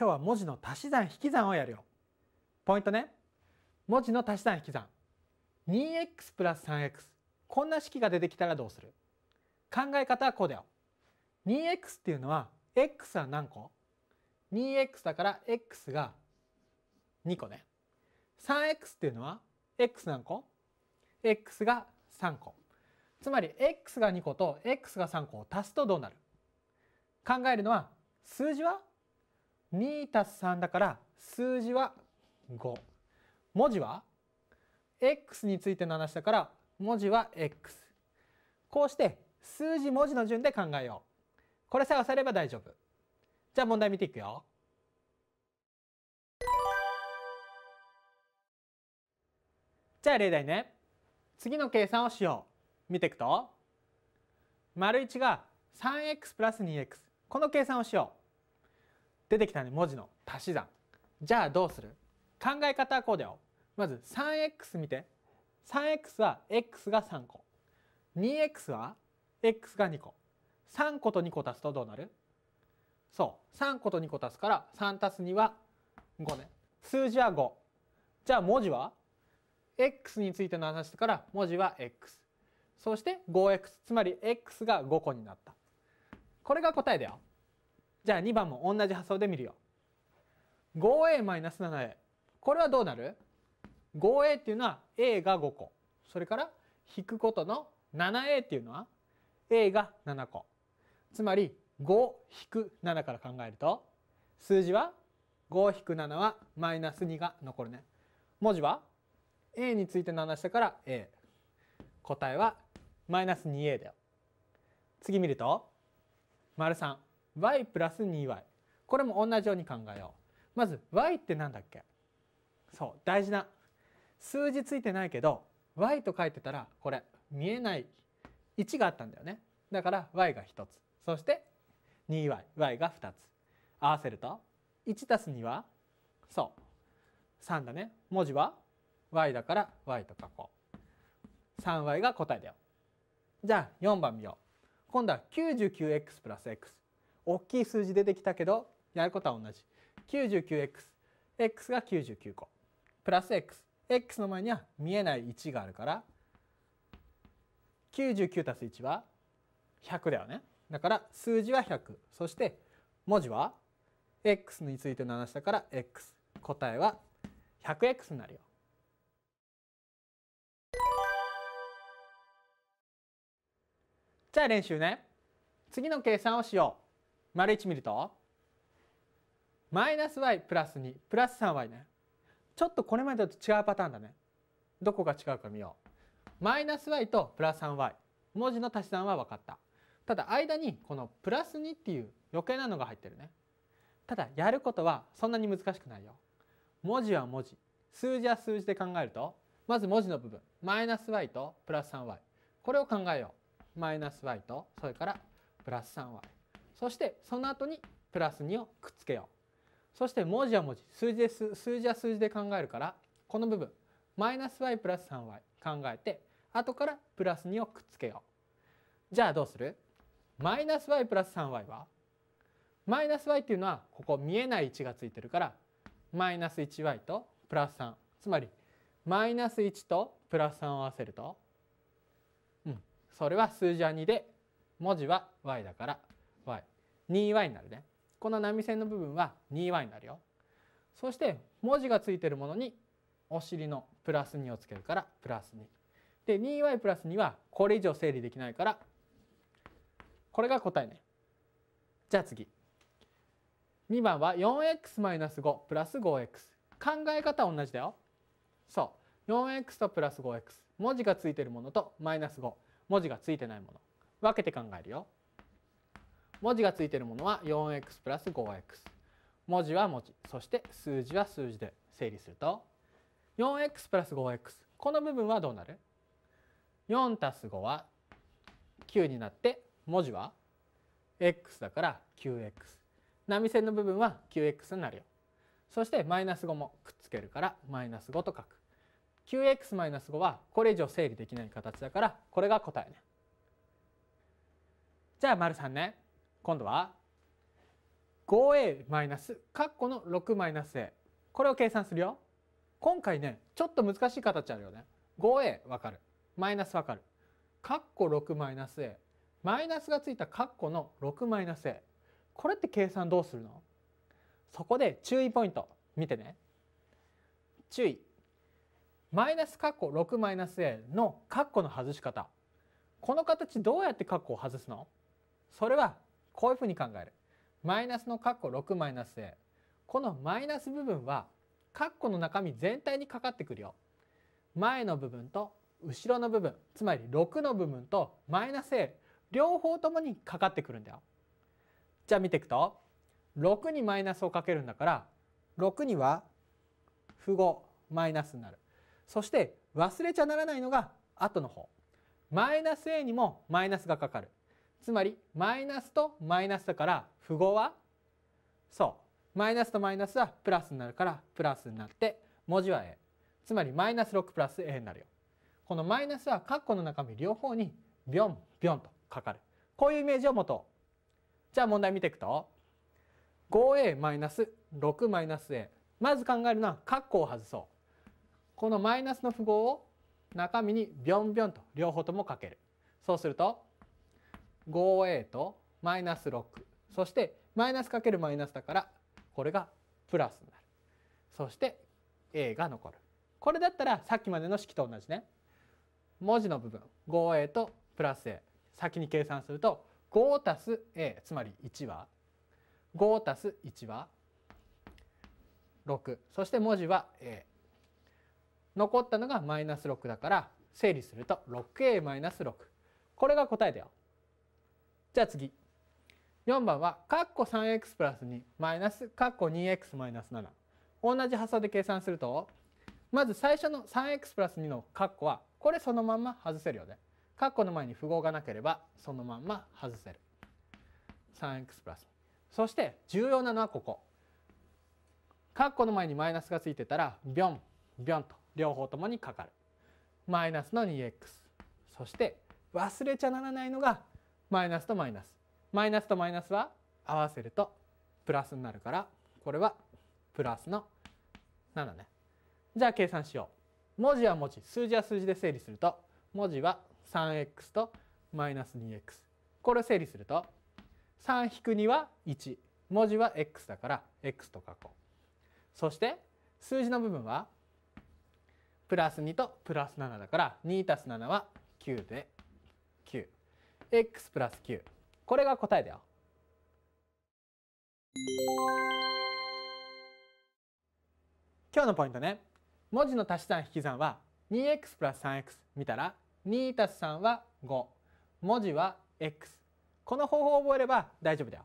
今日は文字の足し算引き算をやるよ。ポイントね。文字の足し算引き算。2x プラス 3x。こんな式が出てきたらどうする考え方はこうだよ。2x っていうのは x は何個 ?2x だから x が2個ね。3x っていうのは x 何個 ?x が3個。つまり x が2個と x が3個を足すとどうなる考えるのは数字は2たす3だから数字は5。文字は x についての話だから文字は x。こうして数字文字の順で考えよう。これさえ押されば大丈夫。じゃあ問題見ていくよ。じゃあ例題ね。次の計算をしよう。見ていくと、丸1が 3x プラス 2x。この計算をしよう。出てきたね文字の足し算じゃあどうする考え方はこうだよまず 3x 見て 3x は x が3個 2x は x が2個3個と2個足すとどうなるそう3個と2個足すから3足す2は5ね数字は5じゃあ文字は x についての話から文字は x そして 5x つまり x が5個になったこれが答えだよじゃあ2番も同じ発想で見るよ。5a-7a これはどうなる ?5a っていうのは a が5個それから引くことの 7a っていうのは a が7個つまり5引く7から考えると数字は5引く7はマイナス2が残るね文字は a について7したから a 答えはマイナス 2a だよ次見ると丸3 y プラス 2y これも同じように考えようまず y って何だっけそう大事な数字ついてないけど y と書いてたらこれ見えない1があったんだよねだから y が1つそして 2yy が2つ合わせると 1+2 はそう3だね文字は y だから y と書こう 3y が答えだよじゃあ4番見よう今度は 99x プラス x 大きい数字出てきたけどやることは同じ 99x x が99個プラス x x の前には見えない1があるから99たす1は100だよねだから数字は100そして文字は x についての話だから x 答えは 100x になるよ。じゃあ練習ね。次の計算をしよう。丸1見るとマイナス y プラス2プラス 3y ねちょっとこれまでと違うパターンだねどこが違うか見ようマイナス y とプラス 3y 文字の足し算は分かったただ間にこのプラス2っていう余計なのが入ってるねただやることはそんなに難しくないよ文字は文字数字は数字で考えるとまず文字の部分マイナス y とプラス 3y これを考えようマイナス y とそれからプラス 3y そしてその後にプラス2をくっつけようそして文字は文字数字です数字は数字で考えるからこの部分マイナス y プラス 3y 考えて後からプラス2をくっつけようじゃあどうするマイナス y プラス 3y はマイナス y っていうのはここ見えない位置がついてるからマイナス 1y とプラス3つまりマイナス1とプラス3を合わせると、うん、それは数字は2で文字は y だから 2y になるねこの波線の部分は 2y になるよそして文字がついてるものにお尻のプラス2をつけるからプラス2で 2y プラス2はこれ以上整理できないからこれが答えねじゃあ次2番は 4x-5 プラス 5x 考え方は同じだよそう 4x とプラス 5x 文字がついてるものとマイナス5文字がついてないもの分けて考えるよ文字がついているものは 4x プラス 5x 文字は文字そして数字は数字で整理すると 4x プラス 5x この部分はどうなる ?4 たす5は9になって文字は x だから 9x 波線の部分は 9x になるよそしてマイナス5もくっつけるからマイナス5と書く 9x マイナス5はこれ以上整理できない形だからこれが答えねじゃあ丸3ね今度は 5a マイナス括弧の6マイナス a これを計算するよ今回ねちょっと難しい形あるよね 5a わかるマイナスわかる括弧コ6マイナス a マイナスがついた括弧の6マイナス a これって計算どうするのそこで注意ポイント見てね注意マイナス括弧コ6マイナス a の括弧の外し方この形どうやって括弧を外すのそれはこういうふうに考える。マイナスの括弧6マイナス a。このマイナス部分は括弧の中身全体にかかってくるよ。前の部分と後ろの部分つまり6の部分とマイナス a 両方ともにかかってくるんだよ。じゃあ見ていくと6にマイナスをかけるんだから6には符号マイナスになる。そして忘れちゃならないのが後の方。マイナス a にもマイナスがかかる。つまりマイナスとマイナスだから符号はそうマイナスとマイナスはプラスになるからプラスになって文字は A つまりマイナス6プラス A になるよ。このマイナスは括弧の中身両方にビョンビョンとかかる。こういうイメージを持とう。じゃあ問題見ていくと 5a-6-a まず考えるのは括弧を外そう。このマイナスの符号を中身にビョンビョンと両方ともかける。そうすると 5a とマイナス6そしてマイナスかけるマイナスだからこれがプラスになるそして a が残るこれだったらさっきまでの式と同じね文字の部分 5a とプラス a 先に計算すると 5+a つまり1は 5+1 は6そして文字は a 残ったのがマイナス6だから整理すると 6a-6 これが答えだよ。じゃあ次4番はカッコ 3x プラス2マイナスカッコ 2x マイナス7同じ発想で計算するとまず最初の 3x プラス2の括弧はこれそのまま外せるよね。括弧の前に符号がなければそのまま外せる。3x プラスそして重要なのはここ。括弧の前にマイナスがついてたらビョンビョンと両方ともにかかる。マイナスの 2x そして忘れちゃならないのがマイナスとマイナスマイナスとマイナスは合わせるとプラスになるからこれはプラスの7ねじゃあ計算しよう文字は文字数字は数字で整理すると文字は 3x とマイナス 2x これを整理すると3-2は1文字は x だから x と書こうそして数字の部分はプラス2とプラス7だから2す7は9で9。x プラス9これが答えだよ。今日のポイントね文字の足し算引き算は 2x プラス 3x 見たら2たす3は5文字は x この方法を覚えれば大丈夫だよ。